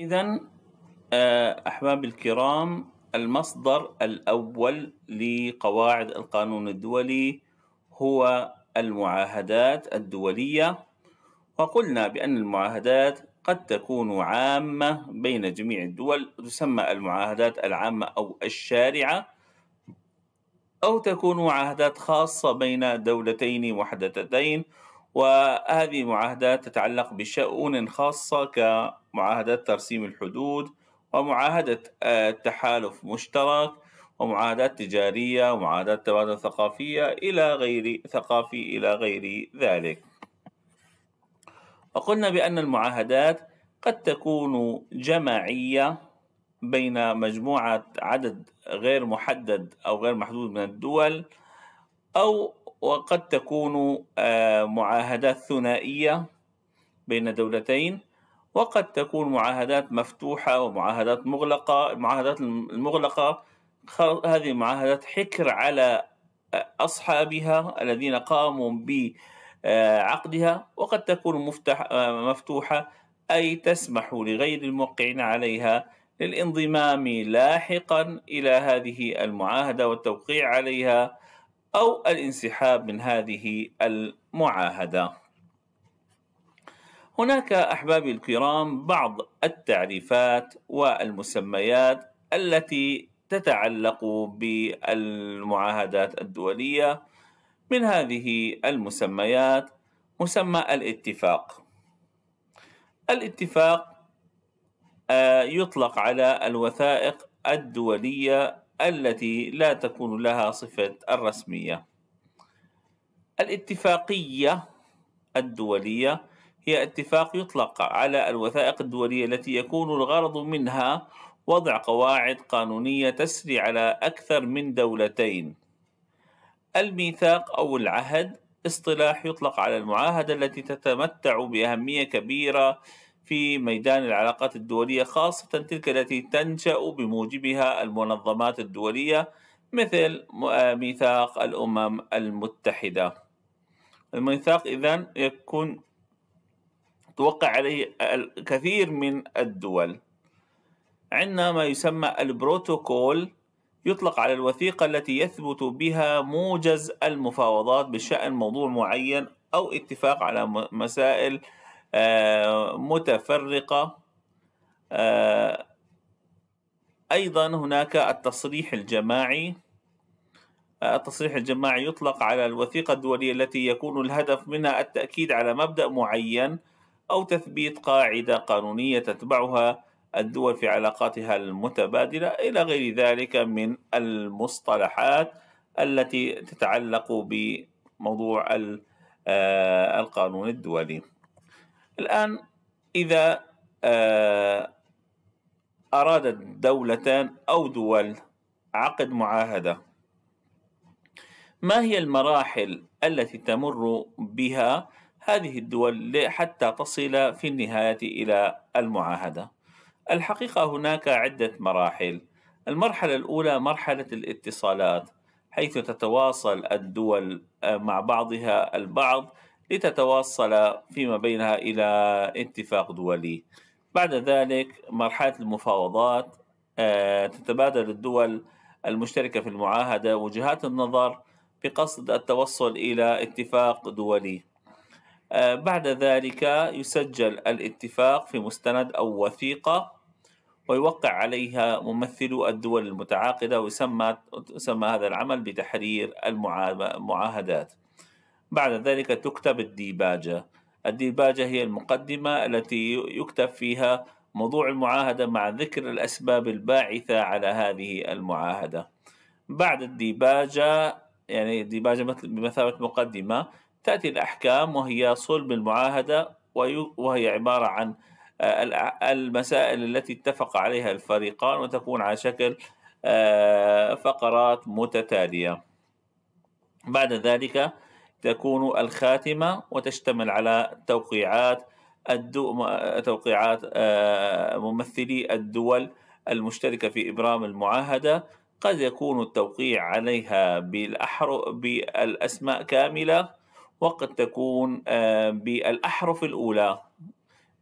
إذا آه، أحباب الكرام المصدر الأول لقواعد القانون الدولي هو المعاهدات الدولية وقلنا بأن المعاهدات قد تكون عامة بين جميع الدول تسمى المعاهدات العامة أو الشارعة أو تكون معاهدات خاصة بين دولتين محدثتين وهذه معاهدات تتعلق بشؤون خاصة كمعاهدة ترسيم الحدود ومعاهدة آه، تحالف مشترك ومعاهدات تجارية ومعاهدات تبادل ثقافية إلى غير ثقافي إلى غير ذلك وقلنا بأن المعاهدات قد تكون جماعية بين مجموعة عدد غير محدد أو غير محدود من الدول أو وقد تكون آه، معاهدات ثنائية بين دولتين وقد تكون معاهدات مفتوحة ومعاهدات مغلقة المعاهدات المغلقة هذه معاهدات حكر على آه، أصحابها الذين قاموا بعقدها آه، وقد تكون مفتح مفتوحة أي تسمح لغير الموقعين عليها للانضمام لاحقا إلى هذه المعاهدة والتوقيع عليها أو الانسحاب من هذه المعاهدة هناك أحبابي الكرام بعض التعريفات والمسميات التي تتعلق بالمعاهدات الدولية من هذه المسميات مسمى الاتفاق الاتفاق آه، يطلق على الوثائق الدولية التي لا تكون لها صفة الرسمية الاتفاقية الدولية هي اتفاق يطلق على الوثائق الدولية التي يكون الغرض منها وضع قواعد قانونية تسري على أكثر من دولتين. الميثاق أو العهد اصطلاح يطلق على المعاهدة التي تتمتع بأهمية كبيرة في ميدان العلاقات الدولية خاصة تلك التي تنشأ بموجبها المنظمات الدولية مثل آه، ميثاق الأمم المتحدة الميثاق إذا يكون توقع عليه الكثير من الدول عندنا ما يسمى البروتوكول يطلق على الوثيقة التي يثبت بها موجز المفاوضات بشأن موضوع معين أو اتفاق على مسائل متفرقة آه، أيضا هناك التصريح الجماعي آه، التصريح الجماعي يطلق على الوثيقة الدولية التي يكون الهدف منها التأكيد على مبدأ معين أو تثبيت قاعدة قانونية تتبعها الدول في علاقاتها المتبادلة إلى غير ذلك من المصطلحات التي تتعلق بموضوع آه، القانون الدولي الآن إذا آه، أرادت دولتان أو دول عقد معاهدة ما هي المراحل التي تمر بها هذه الدول حتى تصل في النهاية إلى المعاهدة الحقيقة هناك عدة مراحل المرحلة الأولى مرحلة الاتصالات حيث تتواصل الدول آه، مع بعضها البعض لتتواصل فيما بينها إلى اتفاق دولي بعد ذلك مرحلة المفاوضات آه، تتبادل الدول المشتركة في المعاهدة وجهات النظر بقصد التوصل إلى اتفاق دولي آه، بعد ذلك يسجل الاتفاق في مستند أو وثيقة ويوقع عليها ممثلو الدول المتعاقدة ويسمى هذا العمل بتحرير المعاهدات بعد ذلك تكتب الديباجة الديباجة هي المقدمة التي يكتب فيها موضوع المعاهدة مع ذكر الأسباب الباعثة على هذه المعاهدة بعد الديباجة يعني الديباجة بمثابة مقدمة تأتي الأحكام وهي صلب المعاهدة وهي عبارة عن آه، المسائل التي اتفق عليها الفريقان وتكون على شكل آه، فقرات متتالية بعد ذلك تكون الخاتمة وتشتمل على توقيعات الدو... توقيعات آه، ممثلي الدول المشتركة في إبرام المعاهدة قد يكون التوقيع عليها بالأحر... بالأسماء كاملة وقد تكون آه، بالأحرف الأولى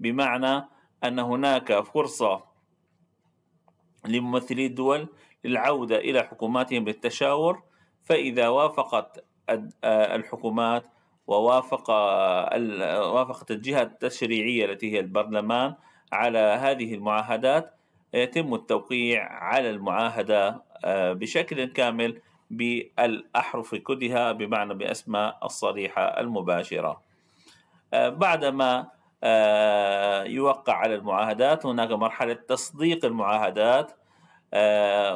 بمعنى أن هناك فرصة لممثلي الدول للعودة إلى حكوماتهم بالتشاور فإذا وافقت آه، الحكومات ووافق آه، وافقت الجهة التشريعية التي هي البرلمان على هذه المعاهدات يتم التوقيع على المعاهدة آه، بشكل كامل بالأحرف كلها بمعنى بأسماء الصريحة المباشرة بعدما يوقع على المعاهدات هناك مرحلة تصديق المعاهدات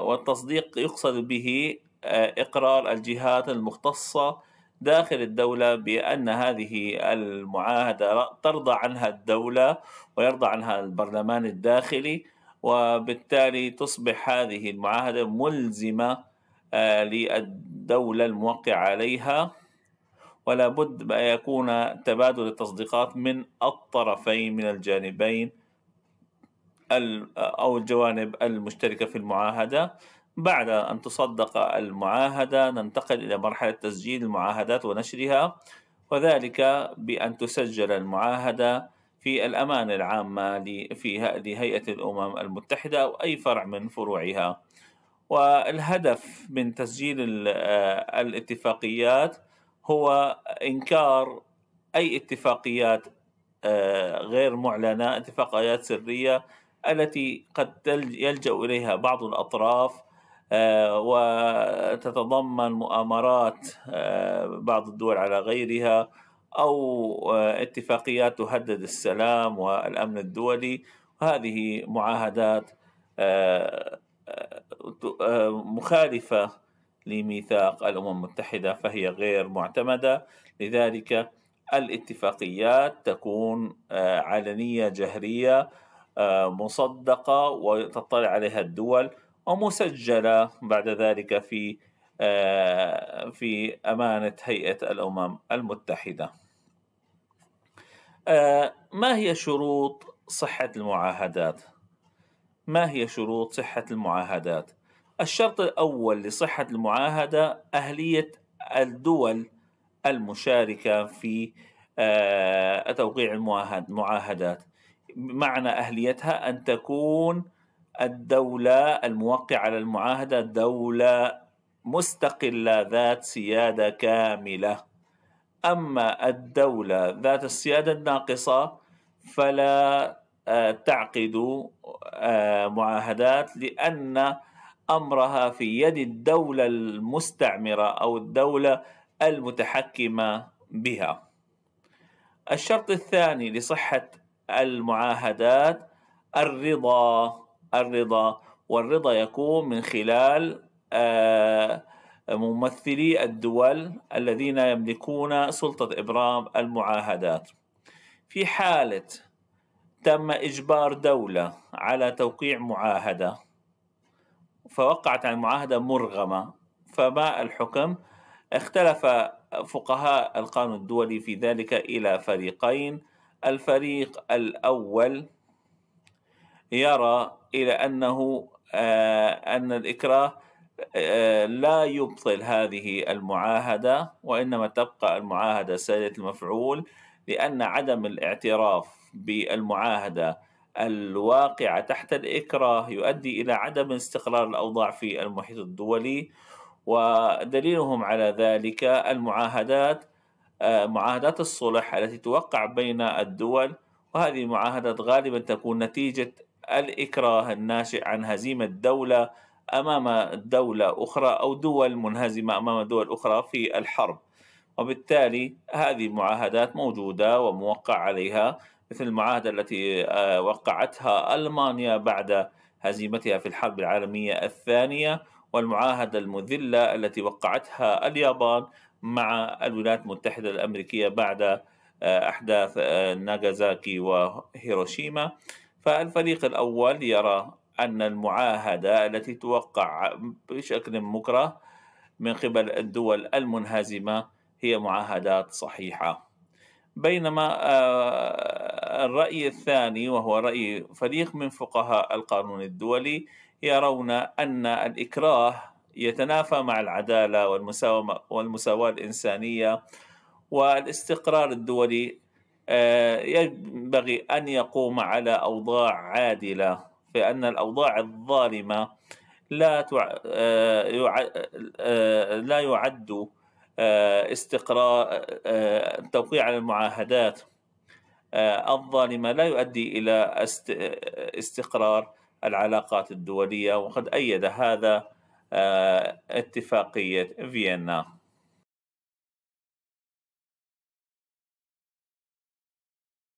والتصديق يقصد به آه، إقرار الجهات المختصة داخل الدولة بأن هذه المعاهدة ترضى عنها الدولة ويرضى عنها البرلمان الداخلي وبالتالي تصبح هذه المعاهدة ملزمة آه، للدولة الموقع عليها ولا بد أن يكون تبادل التصديقات من الطرفين من الجانبين أو الجوانب المشتركة في المعاهدة بعد أن تصدق المعاهدة ننتقل إلى مرحلة تسجيل المعاهدات ونشرها وذلك بأن تسجل المعاهدة في الأمانة العامة في لهيئة الأمم المتحدة أو أي فرع من فروعها والهدف من تسجيل آه، الاتفاقيات هو إنكار أي اتفاقيات آه، غير معلنة اتفاقيات سرية التي قد يلجأ إليها بعض الأطراف آه، وتتضمن مؤامرات آه، بعض الدول على غيرها او آه، اتفاقيات تهدد السلام والامن الدولي وهذه معاهدات مخالفه لميثاق الامم المتحده فهي غير معتمده لذلك الاتفاقيات تكون علنيه جهريه مصدقه وتطلع عليها الدول ومسجلة بعد ذلك في آه، في أمانة هيئة الأمم المتحدة آه، ما هي شروط صحة المعاهدات؟ ما هي شروط صحة المعاهدات؟ الشرط الأول لصحة المعاهدة أهلية الدول المشاركة في آه، توقيع المعاهدات معنى أهليتها أن تكون الدولة الموقع على المعاهدة دولة مستقلة ذات سيادة كاملة أما الدولة ذات السيادة الناقصة فلا آه، تعقد آه، معاهدات لأن أمرها في يد الدولة المستعمرة أو الدولة المتحكمة بها الشرط الثاني لصحة المعاهدات الرضا الرضا والرضا يكون من خلال آه، ممثلي الدول الذين يملكون سلطة إبرام المعاهدات في حالة تم إجبار دولة على توقيع معاهدة فوقعت عن معاهدة مرغمة فما الحكم؟ اختلف فقهاء القانون الدولي في ذلك إلى فريقين الفريق الأول يرى إلى أنه آه، أن الإكراه آه، لا يبطل هذه المعاهدة وإنما تبقى المعاهدة سادة المفعول لأن عدم الاعتراف بالمعاهدة الواقعة تحت الإكراه يؤدي إلى عدم استقرار الأوضاع في المحيط الدولي ودليلهم على ذلك المعاهدات آه، معاهدات الصلح التي توقع بين الدول وهذه المعاهدات غالبا تكون نتيجة الإكراه الناشئ عن هزيمة دولة أمام دولة أخرى أو دول منهزمة أمام دول أخرى في الحرب وبالتالي هذه المعاهدات موجودة وموقع عليها مثل المعاهدة التي آه، وقعتها ألمانيا بعد هزيمتها في الحرب العالمية الثانية والمعاهدة المذلة التي وقعتها اليابان مع الولايات المتحدة الأمريكية بعد آه، أحداث آه، ناغازاكي وهيروشيما فالفريق الأول يرى أن المعاهدة التي توقع بشكل مكره من قبل الدول المنهزمة هي معاهدات صحيحة بينما آه، الرأي الثاني وهو رأي فريق من فقهاء القانون الدولي يرون أن الإكراه يتنافى مع العدالة والمساومة والمساواة الإنسانية والاستقرار الدولي آه، ينبغي أن يقوم على أوضاع عادلة فإن الأوضاع الظالمة لا آه، آه، لا يعد استقرار التوقيع على المعاهدات الظالمة لا يؤدي إلى استقرار العلاقات الدولية وقد أيد هذا اتفاقية فيينا